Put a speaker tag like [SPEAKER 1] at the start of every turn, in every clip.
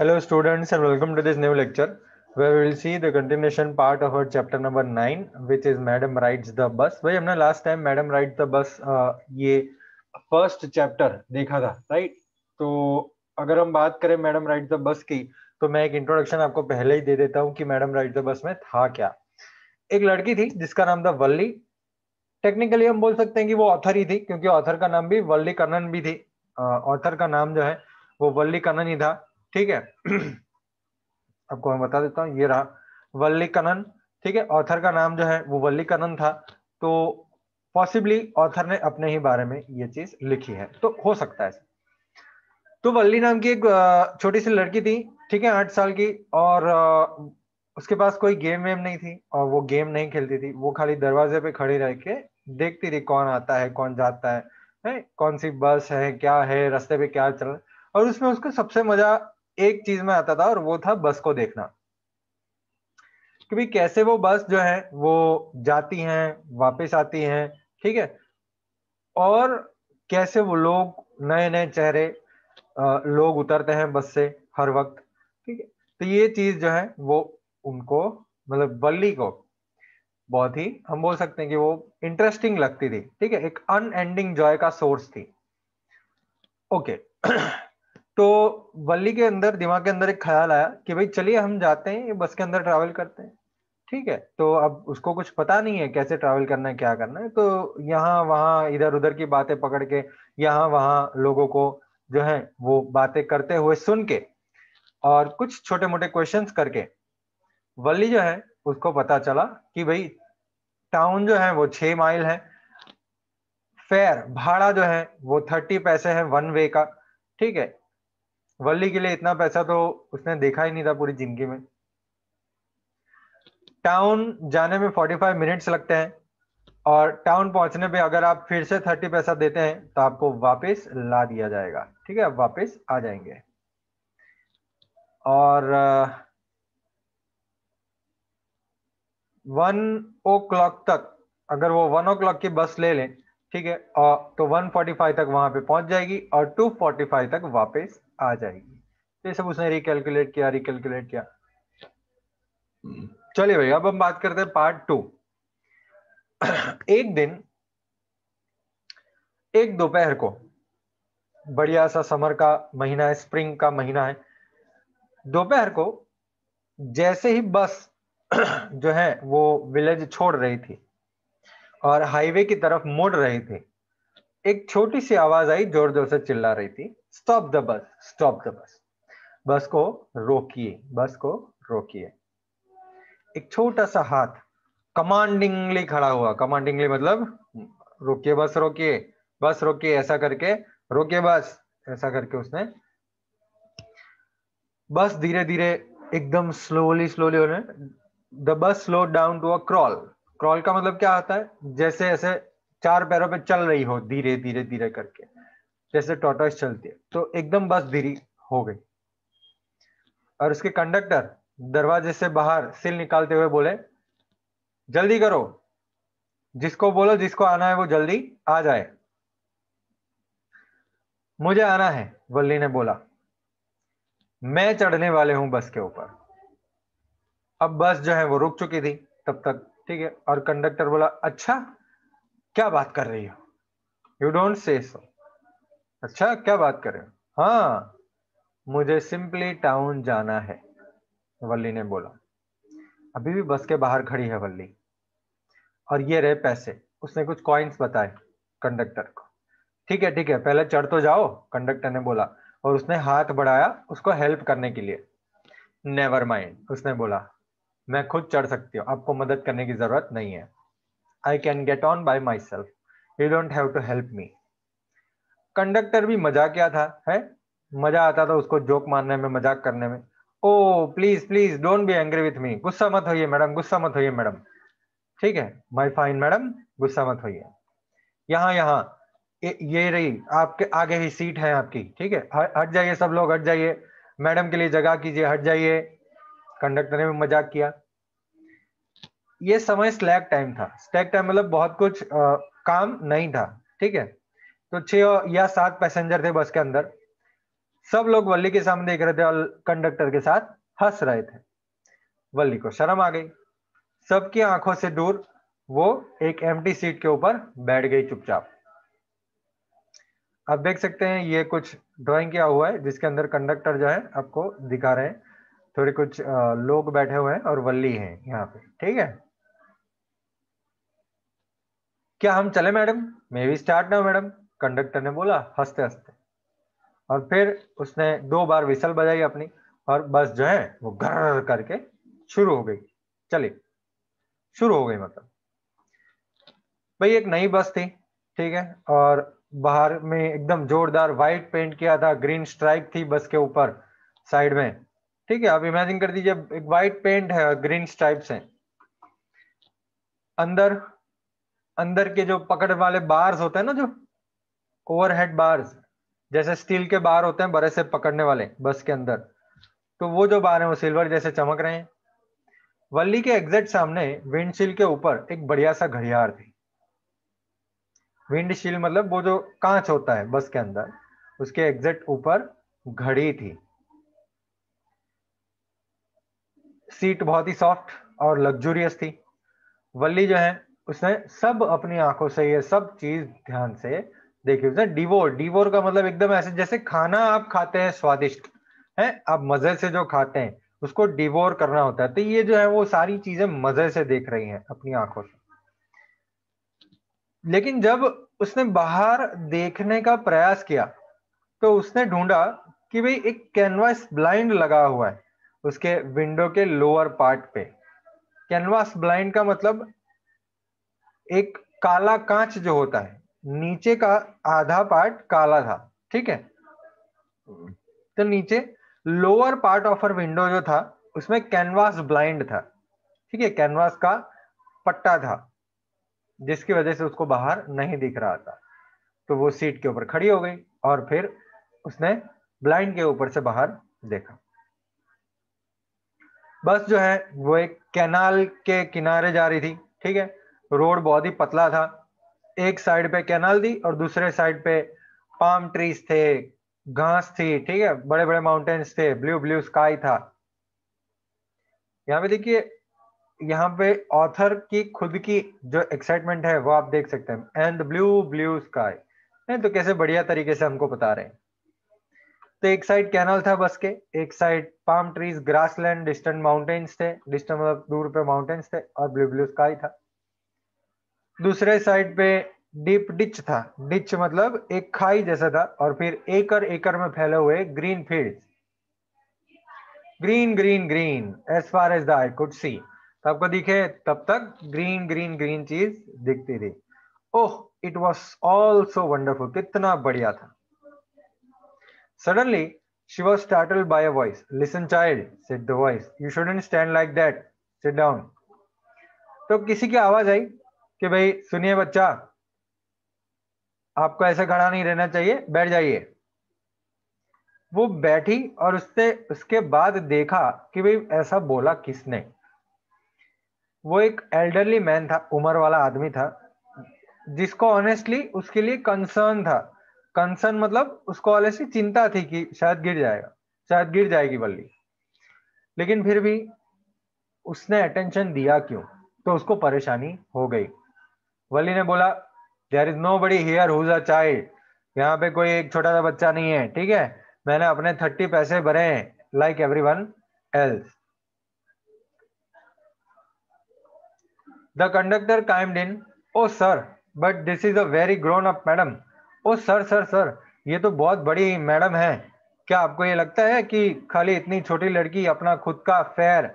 [SPEAKER 1] Hello students and welcome to this new lecture where we will see the continuation part of our chapter number 9 which is Madam Rides the Bus. भाई हमने last time Madam Rides the Bus uh, ये first chapter देखा था right? तो अगर हम बात करें Madam Rides the Bus की तो मैं एक introduction आपको पहले ही दे देता हूँ कि Madam Rides the Bus में था क्या एक लड़की थी जिसका नाम था वल्ली टेक्निकली हम बोल सकते हैं कि वो ऑथर ही थी क्योंकि ऑथर का नाम भी वल्ली कन्नन भी थी ऑथर uh, का नाम जो है वो वल्ली कन्नन ही था ठीक है आपको मैं बता देता हूँ ये रहा वल्ली कनन ठीक है ऑथर का नाम जो है वो वल्ली कनन था तो पॉसिबली ऑथर ने अपने ही बारे में ये चीज लिखी है तो हो सकता है तो वल्ली नाम की एक छोटी सी लड़की थी ठीक है आठ साल की और उसके पास कोई गेम वेम नहीं थी और वो गेम नहीं खेलती थी वो खाली दरवाजे पे खड़ी रह के देखती थी कौन आता है कौन जाता है है कौन सी बस है क्या है रास्ते पे क्या चल रहा है और उसमें उसको सबसे मजा एक चीज में आता था और वो था बस को देखना क्योंकि कैसे वो बस जो है वो जाती हैं वापस आती हैं ठीक है और कैसे वो लोग नए नए चेहरे लोग उतरते हैं बस से हर वक्त ठीक है तो ये चीज जो है वो उनको मतलब बल्ली को बहुत ही हम बोल सकते हैं कि वो इंटरेस्टिंग लगती थी ठीक है एक अनएंडिंग जॉय का सोर्स थी ओके okay. तो वल्ली के अंदर दिमाग के अंदर एक ख्याल आया कि भाई चलिए हम जाते हैं बस के अंदर ट्रैवल करते हैं ठीक है तो अब उसको कुछ पता नहीं है कैसे ट्रैवल करना है क्या करना है तो यहाँ वहाँ इधर उधर की बातें पकड़ के यहाँ वहाँ लोगों को जो है वो बातें करते हुए सुन के और कुछ छोटे मोटे क्वेश्चन करके वल्ली जो है उसको पता चला कि भाई टाउन जो है वो छ माइल है फेयर भाड़ा जो है वो थर्टी पैसे है वन वे का ठीक है वर्ली के लिए इतना पैसा तो उसने देखा ही नहीं था पूरी जिंदगी में टाउन जाने में 45 मिनट्स लगते हैं और टाउन पहुंचने पे अगर आप फिर से 30 पैसा देते हैं तो आपको वापस ला दिया जाएगा ठीक है आप वापस आ जाएंगे और वन ओ क्लॉक तक अगर वो वन ओ क्लॉक की बस ले लें ठीक है वन तो 145 तक वहां पे पहुंच जाएगी और 245 तक वापस आ जाएगी तो ये सब उसने रिकैलकुलेट किया रिकैलकुलेट किया हम्म। चलिए भाई अब हम बात करते हैं पार्ट टू एक दिन एक दोपहर को बढ़िया सा समर का महीना है स्प्रिंग का महीना है दोपहर को जैसे ही बस जो है वो विलेज छोड़ रही थी और हाईवे की तरफ मुड़ रही थी एक छोटी सी आवाज आई जोर जोर से चिल्ला रही थी stop the bus stop the bus bus को रोकिए बस को रोकिए एक छोटा सा हाथ कमांडिंगली खड़ा हुआ कमांडिंगली मतलब रोकिए बस रोकिए बस रोकिए ऐसा करके रोकिए बस ऐसा करके उसने बस धीरे धीरे एकदम स्लोली स्लोली होने the bus slow down to a crawl crawl का मतलब क्या होता है जैसे ऐसे चार पैरों पे चल रही हो धीरे धीरे धीरे करके जैसे टॉटॉइस चलती है तो एकदम बस धीरे हो गई और उसके कंडक्टर दरवाजे से बाहर सिल निकालते हुए बोले जल्दी करो जिसको बोलो जिसको आना है वो जल्दी आ जाए मुझे आना है वल्ली ने बोला मैं चढ़ने वाले हूं बस के ऊपर अब बस जो है वो रुक चुकी थी तब तक ठीक है और कंडक्टर बोला अच्छा क्या बात कर रही हो यू डोंट से सो अच्छा क्या बात कर रहे हो हाँ मुझे सिंपली टाउन जाना है वल्ली ने बोला अभी भी बस के बाहर खड़ी है वल्ली और ये रहे पैसे उसने कुछ कॉइन्स बताए कंडक्टर को ठीक है ठीक है पहले चढ़ तो जाओ कंडक्टर ने बोला और उसने हाथ बढ़ाया उसको हेल्प करने के लिए नेवर माइंड उसने बोला मैं खुद चढ़ सकती हूँ आपको मदद करने की जरूरत नहीं है I can get on by myself you don't have to help me conductor भी मजा क्या था है मजा आता था उसको जोक मारने में मजाक करने में oh please please don't be angry with me गुस्सा मत होइए मैडम गुस्सा मत होइए मैडम ठीक है माई फाइन मैडम गुस्सा मत होइए यहाँ यहाँ ये रही आपके आगे ही सीट है आपकी ठीक है हट जाइए सब लोग हट जाइए मैडम के लिए जगह कीजिए हट जाइए कंडक्टर ने भी मजाक किया ये समय स्लैक टाइम था स्लैक टाइम मतलब बहुत कुछ आ, काम नहीं था ठीक है तो छह या सात पैसेंजर थे बस के अंदर सब लोग वल्ली के सामने देख रहे थे और कंडक्टर के साथ हंस रहे थे वल्ली को शर्म आ गई सबकी आंखों से दूर वो एक एम सीट के ऊपर बैठ गई चुपचाप आप देख सकते हैं ये कुछ ड्राइंग किया हुआ है जिसके अंदर कंडक्टर जो है आपको दिखा रहे हैं थोड़े कुछ लोग बैठे हुए हैं और वल्ली है यहाँ पे ठीक है क्या हम चले मैडम मे भी स्टार्ट ना मैडम कंडक्टर ने बोला हंसते हंसते और फिर उसने दो बार विसल बजाई अपनी और बस जो है वो घर करके शुरू हो गई चले शुरू हो गई मतलब भाई एक नई बस थी ठीक है और बाहर में एकदम जोरदार व्हाइट पेंट किया था ग्रीन स्ट्राइक थी बस के ऊपर साइड में ठीक है आप इमेजिन कर दीजिए एक व्हाइट पेंट है ग्रीन स्ट्राइप्स हैं अंदर अंदर के जो पकड़ वाले बार्स होते हैं ना जो ओवरहेड बार्स जैसे स्टील के बार होते हैं बड़े से पकड़ने वाले बस के अंदर तो वो जो बार है वो सिल्वर जैसे चमक रहे हैं वल्ली के एग्जेक्ट सामने विंडशील्ड के ऊपर एक बढ़िया सा घड़ियार थी विंडशील्ड मतलब वो जो कांच होता है बस के अंदर उसके एग्जेक्ट ऊपर घड़ी थी सीट बहुत ही सॉफ्ट और लग्जूरियस थी वल्ली जो है उसने सब अपनी आंखों से ये सब चीज ध्यान से देखिए उसने डिवोर डिवोर का मतलब एकदम ऐसे जैसे खाना आप खाते हैं स्वादिष्ट है आप मजे से जो खाते हैं उसको डिवोर करना होता है तो ये जो है वो सारी चीजें मजे से देख रही हैं अपनी आंखों से लेकिन जब उसने बाहर देखने का प्रयास किया तो उसने ढूंढा कि भाई एक कैनवास ब्लाइंड लगा हुआ है उसके विंडो के लोअर पार्ट पे कैनवास ब्लाइंड का मतलब एक काला कांच जो होता है नीचे का आधा पार्ट काला था ठीक है तो नीचे lower part of her window जो था उसमें कैनवास ब्लाइंड था ठीक है कैनवास का पट्टा था जिसकी वजह से उसको बाहर नहीं दिख रहा था तो वो सीट के ऊपर खड़ी हो गई और फिर उसने ब्लाइंड के ऊपर से बाहर देखा बस जो है वो एक कैनाल के किनारे जा रही थी ठीक है रोड बहुत ही पतला था एक साइड पे कैनाल थी और दूसरे साइड पे पाम ट्रीज थे घास थी ठीक है बड़े बड़े माउंटेन्स थे ब्लू ब्लू स्काई था यहाँ पे देखिए यहाँ पे ऑथर की खुद की जो एक्साइटमेंट है वो आप देख सकते हैं एंड ब्लू ब्लू स्काई नहीं तो कैसे बढ़िया तरीके से हमको बता रहे हैं तो एक साइड कैनल था बस के एक side palm trees grassland distant mountains थे डिस्टेंट मतलब दूर पे माउंटेन्स थे और ब्लू ब्लू स्काई था दूसरे साइड पे डीप डिच था डिच मतलब एक खाई जैसा था और फिर एकड़ एकड़ में फैले हुए green field green green green as far as the eye could see तो आपको दिखे तब तक ग्रीन ग्रीन ग्रीन चीज दिखती थी oh it was also wonderful कितना बढ़िया था suddenly she was startled by a voice listen child said the voice you shouldn't stand like that sit down तो किसी की आवाज आई कि भाई सुनिए बच्चा आपको ऐसे खड़ा नहीं रहना चाहिए बैठ जाइए वो बैठी और उससे उसके बाद देखा कि भाई ऐसा बोला किसने वो एक एल्डरली मैन था उम्र वाला आदमी था जिसको ऑनेस्टली उसके लिए कंसर्न था कंसर्न मतलब उसको ऑनेस्टली चिंता थी कि शायद गिर जाएगा शायद गिर जाएगी बल्ली लेकिन फिर भी उसने अटेंशन दिया क्यों तो उसको परेशानी हो गई वली ने बोला there is nobody here who's a child यहाँ पे कोई एक छोटा सा बच्चा नहीं है ठीक है मैंने अपने थर्टी पैसे भरे हैं like everyone else the conductor chimed in oh sir but this is a very grown up madam oh sir sir sir ये तो बहुत बड़ी मैडम है क्या आपको ये लगता है कि खाली इतनी छोटी लड़की अपना खुद का फेयर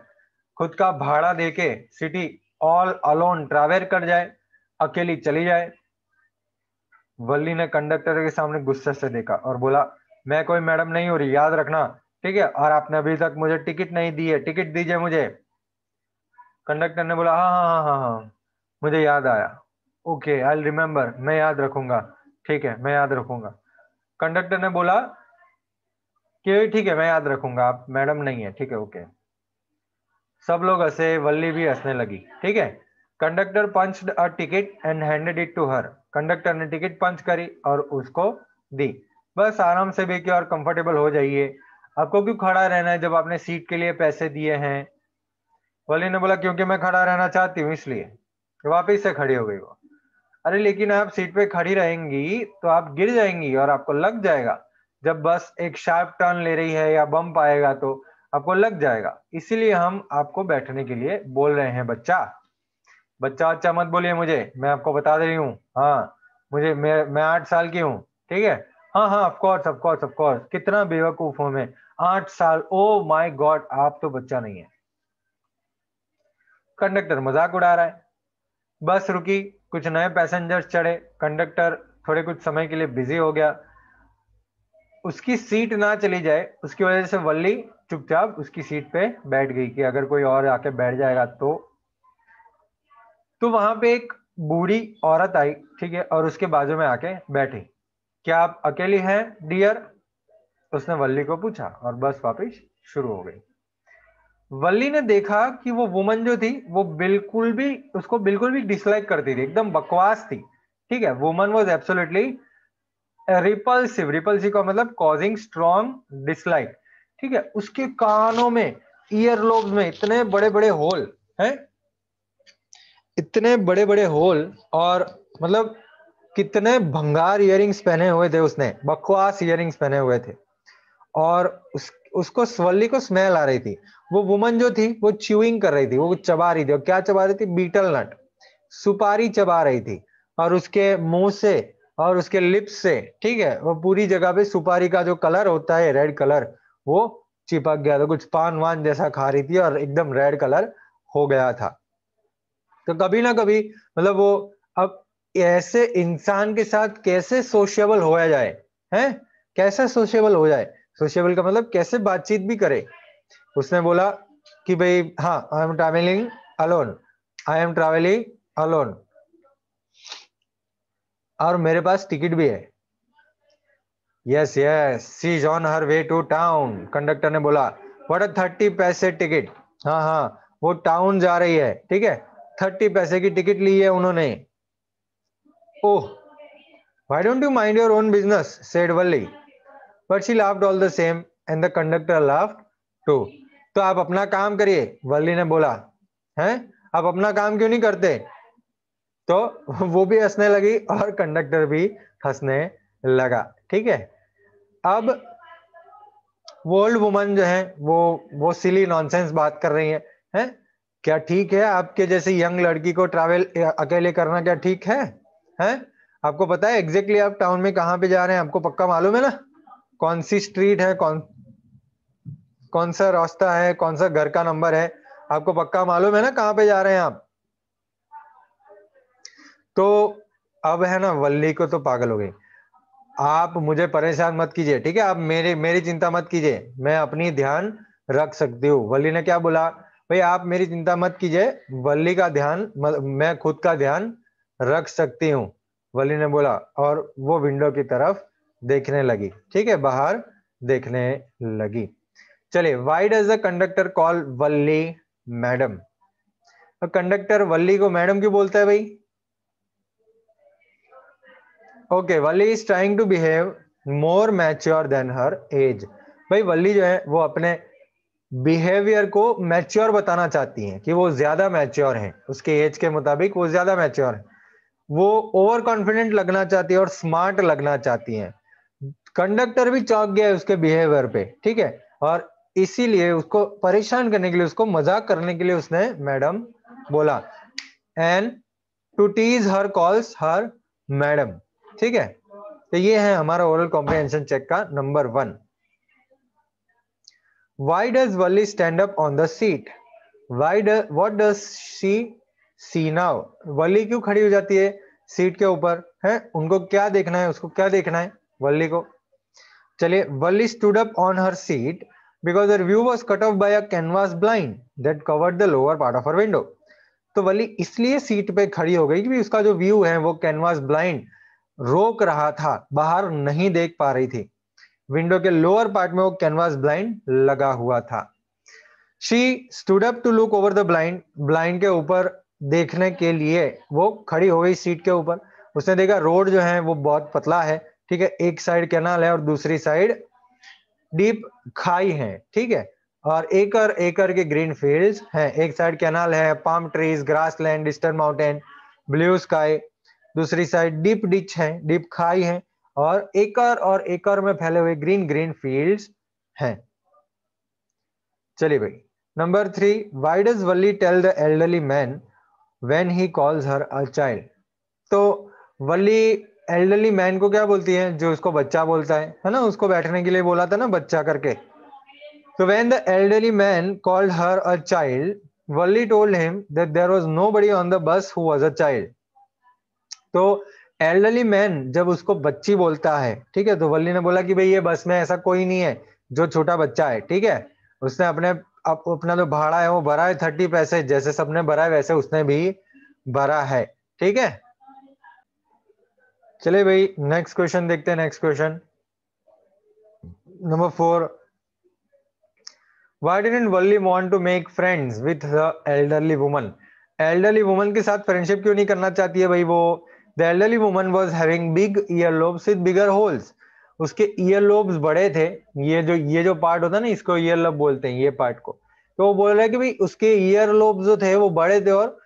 [SPEAKER 1] खुद का भाड़ा देके सिटी ऑल अलोन ट्रैवल कर जाए अकेली चली जाए वल्ली ने कंडक्टर के सामने गुस्से से देखा और बोला मैं कोई मैडम नहीं हो रही याद रखना ठीक है और आपने अभी तक मुझे टिकट नहीं दी है टिकट दीजिए मुझे कंडक्टर ने बोला हाँ हाँ हाँ हाँ, हाँ मुझे याद आया ओके आई रिमेम्बर मैं याद रखूंगा ठीक है मैं याद रखूंगा कंडक्टर ने बोला कि ठीक है मैं याद रखूंगा आप मैडम नहीं है ठीक है ओके सब लोग हंसे वल्ली भी हंसने लगी ठीक है conductor punch a ticket and handed it to her conductor ने टिकट पंच करी और उसको दी बस आराम से बेकिए और कंफर्टेबल हो जाइए आपको क्यों खड़ा रहना है जब आपने सीट के लिए पैसे दिए हैं वाली ने बोला क्योंकि मैं खड़ा रहना चाहती हूँ इसलिए वापिस से खड़ी हो गई वो अरे लेकिन आप सीट पे खड़ी रहेंगी तो आप गिर जाएंगी और आपको लग जाएगा जब बस एक शार्प टर्न ले रही है या बम्प आएगा तो आपको लग जाएगा इसीलिए हम आपको बैठने के लिए बोल रहे हैं बच्चा बच्चा अच्छा मत बोलिए मुझे मैं आपको बता दे रही हूँ हाँ मुझे मैं मैं आठ साल की हूँ ठीक है हाँ हाँ ऑफकोर्स ऑफकोर्स ऑफकोर्स कितना बेवकूफ हूं मैं आठ साल ओ माई गॉड आप तो बच्चा नहीं है कंडक्टर मजाक उड़ा रहा है बस रुकी कुछ नए पैसेंजर्स चढ़े कंडक्टर थोड़े कुछ समय के लिए बिजी हो गया उसकी सीट ना चली जाए उसकी वजह से वल्ली चुपचाप उसकी सीट पे बैठ गई कि अगर कोई और आके बैठ जाएगा तो तो वहां पे एक बूढ़ी औरत आई ठीक है और उसके बाजू में आके बैठी क्या आप अकेली हैं डियर उसने वल्ली को पूछा और बस वापिस शुरू हो गई वल्ली ने देखा कि वो वुमन जो थी वो बिल्कुल भी उसको बिल्कुल भी डिसलाइक करती थी एकदम बकवास थी ठीक है woman was absolutely repulsive repulsive का मतलब कॉजिंग स्ट्रॉन्ग डिसलाइक ठीक है उसके कानों में ईयर लोब में इतने बड़े बड़े होल हैं इतने बड़े बड़े होल और मतलब कितने भंगार इयरिंग्स पहने हुए थे उसने बकवास इयरिंग्स पहने हुए थे और उस उसको स्वल्ली को स्मेल आ रही थी वो वुमन जो थी वो च्यूइंग कर रही थी वो चबा रही थी और क्या चबा रही थी बीटल नट सुपारी चबा रही थी और उसके मुंह से और उसके लिप्स से ठीक है वो पूरी जगह पे सुपारी का जो कलर होता है रेड कलर वो चिपक गया था कुछ पान वान जैसा खा रही थी और एकदम रेड कलर हो गया था तो कभी ना कभी मतलब वो अब ऐसे इंसान के साथ कैसे सोशियबल होया जाए हैं कैसे सोशियबल हो जाए सोशियबल का मतलब कैसे बातचीत भी करे उसने बोला कि भाई हाँ I am travelling alone I am travelling alone और मेरे पास टिकट भी है यस यस सी जॉन on her way to town conductor ने बोला वट अ थर्टी पैसे टिकट हाँ हाँ वो टाउन जा रही है ठीक है थर्टी पैसे की टिकट ली है उन्होंने oh why don't you mind your own business said Valli but she laughed all the same and the conductor laughed too तो आप अपना काम करिए वल्ली ने बोला है आप अपना काम क्यों नहीं करते तो वो भी हंसने लगी और कंडक्टर भी हंसने लगा ठीक है अब वो ओल्ड वुमन जो है वो वो सिली नॉनसेंस बात कर रही है है? क्या ठीक है आपके जैसे यंग लड़की को ट्रैवल अकेले करना क्या ठीक है हैं आपको पता है एग्जैक्टली exactly आप टाउन में कहाँ पे जा रहे हैं आपको पक्का मालूम है ना कौन सी स्ट्रीट है कौन कौन सा रास्ता है कौन सा घर का नंबर है आपको पक्का मालूम है ना कहाँ पे जा रहे हैं आप तो अब है ना वल्ली को तो पागल हो गई आप मुझे परेशान मत कीजिए ठीक है आप मेरे मेरी चिंता मत कीजिए मैं अपनी ध्यान रख सकती हूँ वल्ली ने क्या बोला भाई आप मेरी चिंता मत कीजिए वल्ली का ध्यान मैं खुद का ध्यान रख सकती हूँ वल्ली ने बोला और वो विंडो की तरफ देखने लगी ठीक है बाहर देखने लगी चलिए why does the conductor call Valli madam conductor तो वल्ली को मैडम क्यों बोलता है भाई okay Valli is trying to behave more mature than her age भाई वल्ली जो है वो अपने बिहेवियर को मैच्योर बताना चाहती हैं कि वो ज्यादा मैच्योर हैं उसके एज के मुताबिक वो ज्यादा मैच्योर हैं वो ओवर कॉन्फिडेंट लगना चाहती है और स्मार्ट लगना चाहती हैं कंडक्टर भी चौंक गया है उसके बिहेवियर पे ठीक है और इसीलिए उसको परेशान करने के लिए उसको मजाक करने के लिए उसने मैडम बोला and to tease her calls her madam ठीक है तो ये है हमारा ओरल कॉम्प्रिहेंशन चेक का number one Why does wally stand up on the seat? Why does what does she see now? wally क्यों खड़ी हो जाती है सीट के ऊपर है उनको क्या देखना है उसको क्या देखना है वल्ली को चलिए Valli stood up on her seat because her view was cut off by a canvas blind that covered the lower part of her window तो वली इसलिए सीट पे खड़ी हो गई क्योंकि उसका जो व्यू है वो कैनवास ब्लाइंड रोक रहा था बाहर नहीं देख पा रही थी विंडो के लोअर पार्ट में वो कैनवास ब्लाइंड लगा हुआ था she stood up to look over the blind blind के ऊपर देखने के लिए वो खड़ी हो गई सीट के ऊपर उसने देखा रोड जो है वो बहुत पतला है ठीक है एक साइड कैनाल है और दूसरी साइड डीप खाई है ठीक है और एकर एकर के ग्रीन फील्ड्स हैं एक साइड कैनाल है palm trees grassland eastern mountain blue sky दूसरी साइड डीप डिच है डीप खाई है और एकर और एकर में फैले हुए ग्रीन ग्रीन फील्ड्स हैं चलिए भाई number three why does Valli tell the elderly man when he calls her a child तो वल्ली एल्डरली मैन को क्या बोलती है जो उसको बच्चा बोलता है है ना उसको बैठने के लिए बोला था ना बच्चा करके तो when the elderly man called her a child Valli told him that there was nobody on the bus who was a child तो एल्डरली मैन जब उसको बच्ची बोलता है ठीक है तो वल्ली ने बोला कि भाई ये बस में ऐसा कोई नहीं है जो छोटा बच्चा है ठीक है उसने अपने अप, अपना जो भाड़ा है वो भरा है थर्टी पैसे जैसे सबने भरा है वैसे उसने भी भरा है ठीक है चले भाई नेक्स्ट क्वेश्चन देखते हैं next question number four why इन Valli want to make friends with the elderly woman elderly woman के साथ फ्रेंडशिप क्यों नहीं करना चाहती है भाई वो the elderly woman was having big ear lobes with bigger holes उसके ईयर लोब्स बड़े थे ये जो ये जो पार्ट होता है ना इसको ईयर लोब बोलते हैं ये पार्ट को तो वो बोल रहा है कि भाई उसके ईयर लोब जो थे वो बड़े थे और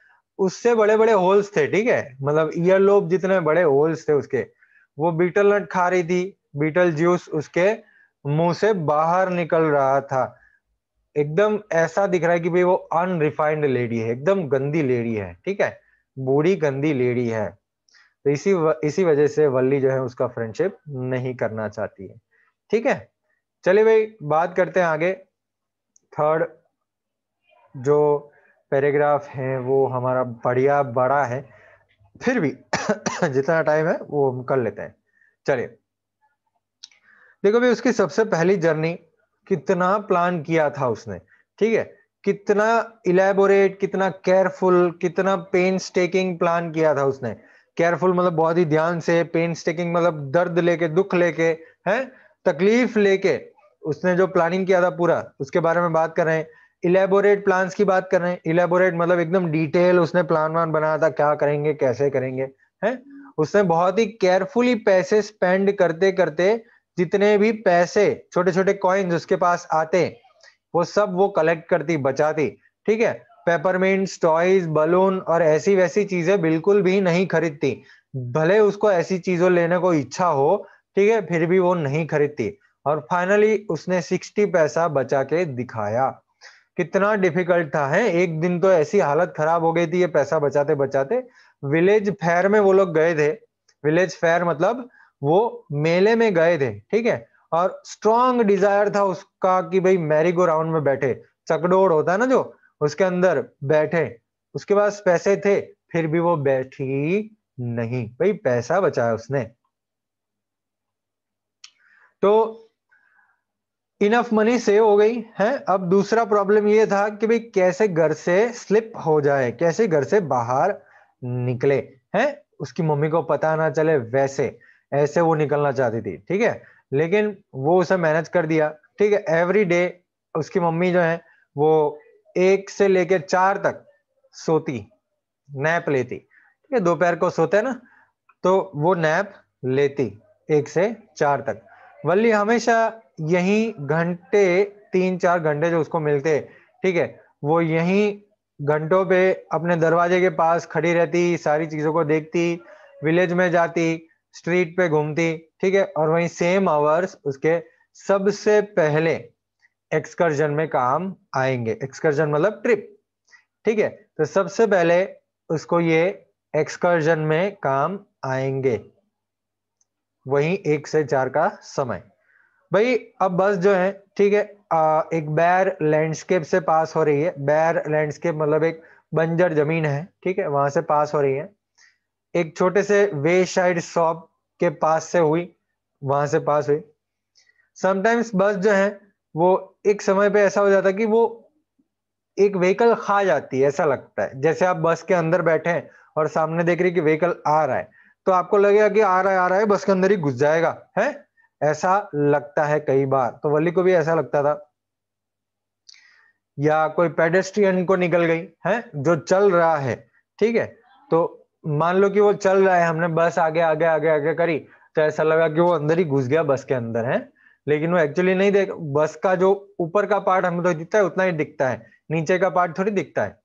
[SPEAKER 1] उससे बड़े बड़े होल्स थे ठीक है मतलब ईयर लोब जितने बड़े होल्स थे उसके वो बीटल नट खा रही थी बीटल जूस उसके मुंह से बाहर निकल रहा था एकदम ऐसा दिख रहा है कि भाई वो अनरिफाइंड लेडी है एकदम गंदी लेडी है ठीक है बूढ़ी गंदी लेडी है तो इसी व, इसी वजह से वल्ली जो है उसका फ्रेंडशिप नहीं करना चाहती है ठीक है चलिए भाई बात करते हैं आगे थर्ड जो पैराग्राफ है वो हमारा बढ़िया बड़ा है फिर भी जितना टाइम है वो हम कर लेते हैं चलिए देखो भाई उसकी सबसे पहली जर्नी कितना प्लान किया था उसने ठीक है कितना इलेबोरेट कितना केयरफुल कितना पेन स्टेकिंग प्लान किया था उसने केयरफुल मतलब बहुत ही ध्यान से पेन स्टेकिंग मतलब दर्द लेके दुख लेके है तकलीफ लेके उसने जो प्लानिंग किया था पूरा उसके बारे में बात कर रहे हैं इलेबोरेट प्लान की बात कर रहे हैं इलेबोरेट मतलब एकदम डिटेल उसने प्लान वान बनाया था क्या करेंगे कैसे करेंगे है उसने बहुत ही केयरफुली पैसे स्पेंड करते करते जितने भी पैसे छोटे छोटे कॉइन्स उसके पास आते वो सब वो कलेक्ट करती बचाती ठीक है पेपरमेंट्स टॉयज बलून और ऐसी वैसी चीजें बिल्कुल भी नहीं खरीदती भले उसको ऐसी चीजों लेने को इच्छा हो ठीक है फिर भी वो नहीं खरीदती और फाइनली उसने सिक्सटी पैसा बचा के दिखाया कितना डिफिकल्ट था है एक दिन तो ऐसी हालत खराब हो गई थी ये पैसा बचाते बचाते विलेज फेयर में वो लोग गए थे विलेज फेयर मतलब वो मेले में गए थे ठीक है और स्ट्रॉन्ग डिजायर था उसका कि भाई मैरी गो राउंड में बैठे चकडोड़ होता है ना जो उसके अंदर बैठे उसके पास पैसे थे फिर भी वो बैठी नहीं भाई पैसा बचाया उसने तो इनफ मनी सेव हो गई है अब दूसरा प्रॉब्लम ये था कि भाई कैसे घर से स्लिप हो जाए कैसे घर से बाहर निकले है उसकी मम्मी को पता ना चले वैसे ऐसे वो निकलना चाहती थी ठीक है लेकिन वो उसे मैनेज कर दिया ठीक है एवरी डे उसकी मम्मी जो है वो एक से लेकर चार तक सोती नैप लेती ठीक है दोपहर को सोते ना तो वो नैप लेती एक से चार तक वल्ली हमेशा यही घंटे तीन चार घंटे जो उसको मिलते ठीक है वो यही घंटों पे अपने दरवाजे के पास खड़ी रहती सारी चीजों को देखती विलेज में जाती स्ट्रीट पे घूमती ठीक है और वही सेम आवर्स उसके सबसे पहले एक्सकर्जन में काम आएंगे एक्सकर्जन मतलब ट्रिप ठीक है तो सबसे पहले उसको ये एक्सकर्जन में काम आएंगे वही एक से चार का समय भाई अब बस जो है ठीक है एक बैर लैंडस्केप से पास हो रही है बैर लैंडस्केप मतलब एक बंजर जमीन है ठीक है वहां से पास हो रही है एक छोटे से वे साइड शॉप के पास से हुई वहां से पास हुई समटाइम्स बस जो है वो एक समय पे ऐसा हो जाता है कि वो एक व्हीकल खा जाती है ऐसा लगता है जैसे आप बस के अंदर बैठे हैं और सामने देख रहे कि व्हीकल आ रहा है तो आपको लगेगा कि आ रहा है आ रहा है बस के अंदर ही घुस जाएगा है ऐसा लगता है कई बार तो वली को भी ऐसा लगता था या कोई पेडेस्ट्रियन को निकल गई है जो चल रहा है ठीक है तो मान लो कि वो चल रहा है हमने बस आगे आगे आगे आगे करी तो ऐसा लगा कि वो अंदर ही घुस गया बस के अंदर है लेकिन वो एक्चुअली नहीं देख बस का जो ऊपर का पार्ट हमें तो दिखता है उतना ही दिखता है नीचे का पार्ट थोड़ी दिखता है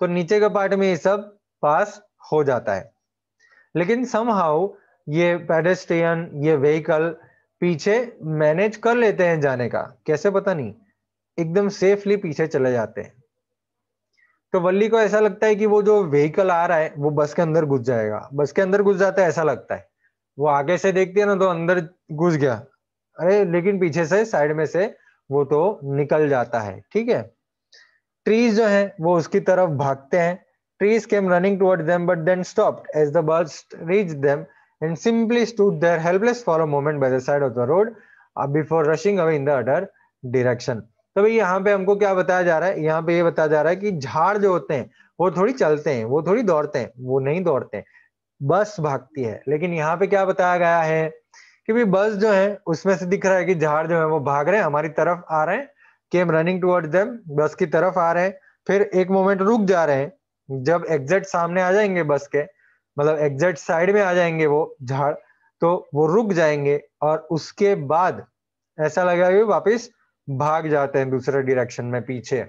[SPEAKER 1] तो नीचे के पार्ट में ये सब पास हो जाता है लेकिन समहाउ ये पेडेस्ट्रियन ये व्हीकल पीछे मैनेज कर लेते हैं जाने का कैसे पता नहीं एकदम सेफली पीछे चले जाते हैं तो वल्ली को ऐसा लगता है कि वो जो व्हीकल आ रहा है वो बस के अंदर घुस जाएगा बस के अंदर घुस जाता है ऐसा लगता है वो आगे से देखती है ना तो अंदर घुस गया अरे लेकिन पीछे से साइड में से वो तो निकल जाता है ठीक है ट्रीज जो है वो उसकी तरफ भागते हैं trees came running toward them but then stop as the bus reach them and simply stood there helpless for a moment by the side of the road before rushing away in the other direction तो भाई यहाँ पे हमको क्या बताया जा रहा है यहाँ पे ये यह बताया जा रहा है कि झाड़ जो होते हैं वो थोड़ी चलते हैं वो थोड़ी दौड़ते हैं वो नहीं दौड़ते बस भागती है लेकिन यहाँ पे क्या बताया गया है कि भी बस जो है उसमें से दिख रहा है कि झाड़ जो है वो भाग रहे हैं हमारी तरफ आ रहे हैं केम रनिंग टूवर्ड देम बस की तरफ आ रहे हैं फिर एक मोमेंट रुक जा रहे हैं जब एग्जैक्ट सामने आ जाएंगे बस के मतलब एग्जैक्ट साइड में आ जाएंगे वो झाड़ तो वो रुक जाएंगे और उसके बाद ऐसा लगेगा कि वापिस भाग जाते हैं दूसरे डिरेक्शन में पीछे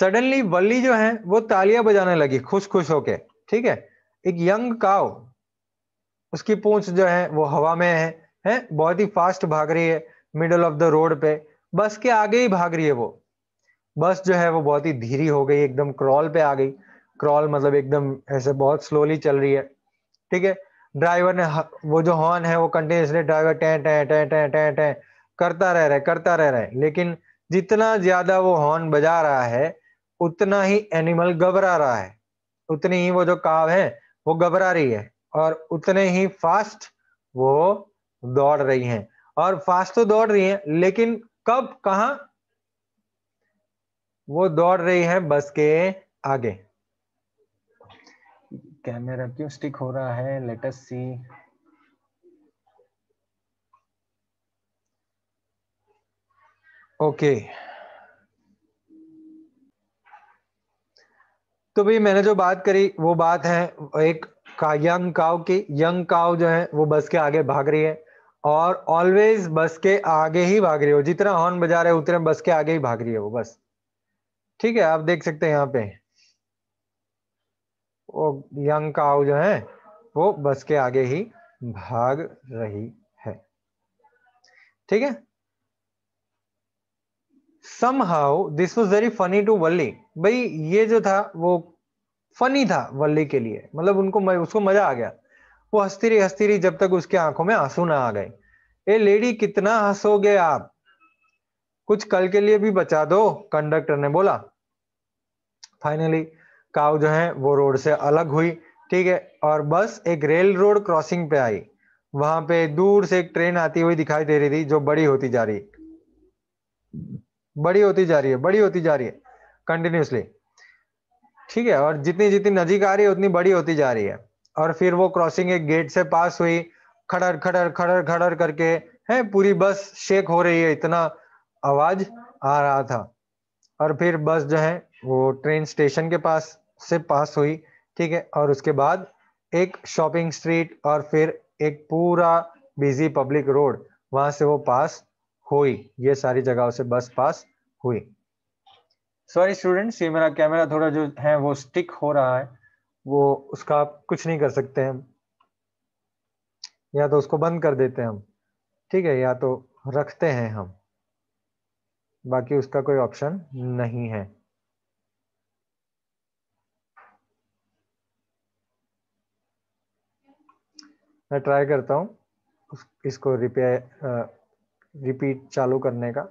[SPEAKER 1] सडनली वल्ली जो है वो तालियां बजाने लगी खुश खुश होके ठीक है एक यंग काव उसकी पूंछ जो है वो हवा में है है बहुत ही फास्ट भाग रही है मिडल ऑफ द रोड पे बस के आगे ही भाग रही है वो बस जो है वो बहुत ही धीरी हो गई एकदम क्रॉल पे आ गई क्रॉल मतलब एकदम ऐसे बहुत स्लोली चल रही है ठीक है ड्राइवर ने वो जो हॉर्न है वो कंटिन्यूसली ड्राइवर टें टै टें टें टें टें करता रह रहे करता रह रहे है लेकिन जितना ज्यादा वो हॉर्न बजा रहा है उतना ही एनिमल घबरा रहा है उतनी ही वो जो काव है वो घबरा रही है और उतने ही फास्ट वो दौड़ रही हैं और फास्ट तो दौड़ रही हैं लेकिन कब कहा वो दौड़ रही हैं बस के आगे कैमरा क्यों स्टिक हो रहा है अस सी ओके तो भाई मैंने जो बात करी वो बात है एक का यंग काउ की यंग काउ जो है वो बस के आगे भाग रही है और ऑलवेज बस के आगे ही भाग रही है जितना हॉर्न बजा रहे उतने बस के आगे ही भाग रही है वो बस ठीक है आप देख सकते हैं यहाँ पे वो यंग काउ जो है वो बस के आगे ही भाग रही है ठीक है somehow this was very funny to Valli भाई ये जो था वो फनी था वल्ली के लिए मतलब उनको उसको मजा आ गया वो हंसती रही हंसती रही जब तक उसकी आंखों में आंसू ना आ गए ए लेडी कितना हंसोगे आप कुछ कल के लिए भी बचा दो कंडक्टर ने बोला फाइनली काव जो है वो रोड से अलग हुई ठीक है और बस एक रेल रोड क्रॉसिंग पे आई वहां पे दूर से एक ट्रेन आती हुई दिखाई दे रही थी जो बड़ी होती जा रही बड़ी होती जा रही है बड़ी होती जा रही है कंटिन्यूसली ठीक है और जितनी जितनी नजीक आ रही है उतनी बड़ी होती जा रही है और फिर वो क्रॉसिंग एक गेट से पास हुई खड़र खड़र खड़र खड़र करके है पूरी बस शेक हो रही है इतना आवाज आ रहा था और फिर बस जो है वो ट्रेन स्टेशन के पास से पास हुई ठीक है और उसके बाद एक शॉपिंग स्ट्रीट और फिर एक पूरा बिजी पब्लिक रोड वहां से वो पास हुई ये सारी जगहों से बस पास हुई सॉरी स्टूडेंट्स ये मेरा कैमरा थोड़ा जो है वो स्टिक हो रहा है वो उसका आप कुछ नहीं कर सकते हम या तो उसको बंद कर देते हैं हम ठीक है या तो रखते हैं हम बाकी उसका कोई ऑप्शन नहीं है मैं ट्राई करता हूँ इसको रिपेयर रिपीट चालू करने का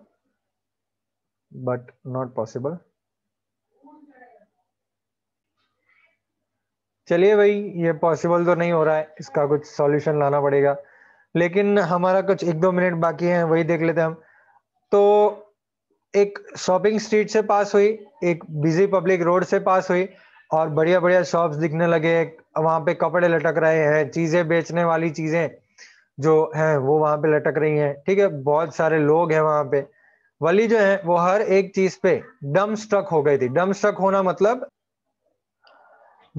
[SPEAKER 1] बट नॉट पॉसिबल चलिए भाई ये पॉसिबल तो नहीं हो रहा है इसका कुछ सॉल्यूशन लाना पड़ेगा लेकिन हमारा कुछ एक दो मिनट बाकी है वही देख लेते हैं हम तो एक शॉपिंग स्ट्रीट से पास हुई एक बिजी पब्लिक रोड से पास हुई और बढ़िया बढ़िया शॉप्स दिखने लगे वहां पे कपड़े लटक रहे हैं चीज़ें बेचने वाली चीज़ें जो हैं वो वहां पे लटक रही हैं ठीक है बहुत सारे लोग हैं वहां पे वली जो है वो हर एक चीज़ पे डम स्ट्रक हो गई थी डम स्ट्रक होना मतलब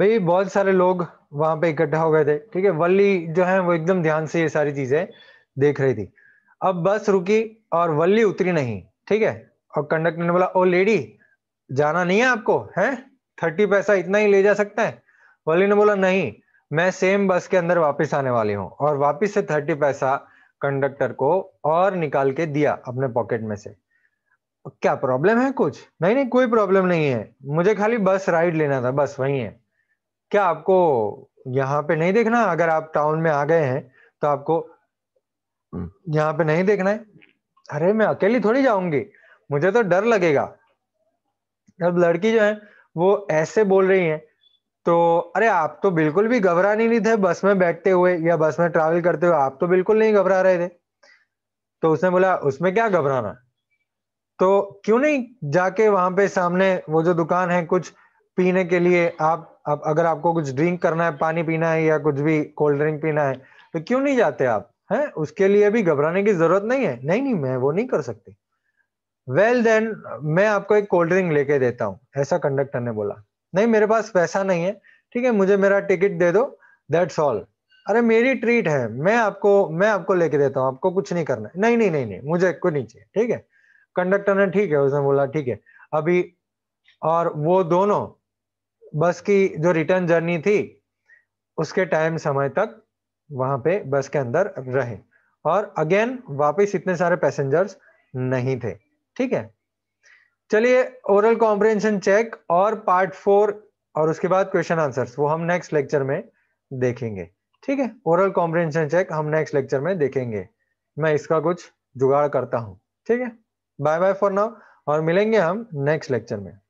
[SPEAKER 1] भाई बहुत सारे लोग वहां पे इकट्ठा हो गए थे ठीक है वल्ली जो है वो एकदम ध्यान से ये सारी चीजें देख रही थी अब बस रुकी और वल्ली उतरी नहीं ठीक है और कंडक्टर ने बोला ओ लेडी जाना नहीं है आपको है थर्टी पैसा इतना ही ले जा सकते हैं वल्ली ने बोला नहीं मैं सेम बस के अंदर वापस आने वाली हूँ और वापस से थर्टी पैसा कंडक्टर को और निकाल के दिया अपने पॉकेट में से क्या प्रॉब्लम है कुछ नहीं नहीं कोई प्रॉब्लम नहीं है मुझे खाली बस राइड लेना था बस वही है क्या आपको यहाँ पे नहीं देखना अगर आप टाउन में आ गए हैं तो आपको हम्म। यहाँ पे नहीं देखना है अरे मैं अकेली थोड़ी जाऊंगी मुझे तो डर लगेगा अब लड़की जो है वो ऐसे बोल रही है तो अरे आप तो बिल्कुल भी घबरा नहीं थे बस में बैठते हुए या बस में ट्रैवल करते हुए आप तो बिल्कुल नहीं घबरा रहे थे तो उसने बोला उसमें क्या घबराना तो क्यों नहीं जाके वहां पे सामने वो जो दुकान है कुछ पीने के लिए आप आप अगर आपको कुछ ड्रिंक करना है पानी पीना है या कुछ भी कोल्ड ड्रिंक पीना है तो क्यों नहीं जाते आप हैं उसके लिए भी घबराने की जरूरत नहीं है नहीं नहीं मैं वो नहीं कर सकती वेल well, देन मैं आपको एक कोल्ड ड्रिंक लेके देता हूँ ऐसा कंडक्टर ने बोला नहीं मेरे पास पैसा नहीं है ठीक है मुझे मेरा टिकट दे दो दैट्स ऑल अरे मेरी ट्रीट है मैं आपको मैं आपको लेके देता हूँ आपको कुछ नहीं करना है नहीं नहीं नहीं नहीं मुझे कोई नहीं चाहिए ठीक है कंडक्टर ने ठीक है उसने बोला ठीक है अभी और वो दोनों बस की जो रिटर्न जर्नी थी उसके टाइम समय तक वहां पे बस के अंदर रहे और अगेन वापस इतने सारे पैसेंजर्स नहीं थे ठीक है चलिए ओरल कॉम्प्रिहेंशन चेक और पार्ट फोर और उसके बाद क्वेश्चन आंसर्स वो हम नेक्स्ट लेक्चर में देखेंगे ठीक है ओरल कॉम्प्रिहेंशन चेक हम नेक्स्ट लेक्चर में देखेंगे मैं इसका कुछ जुगाड़ करता हूँ ठीक है बाय बाय फॉर नाउ और मिलेंगे हम नेक्स्ट लेक्चर में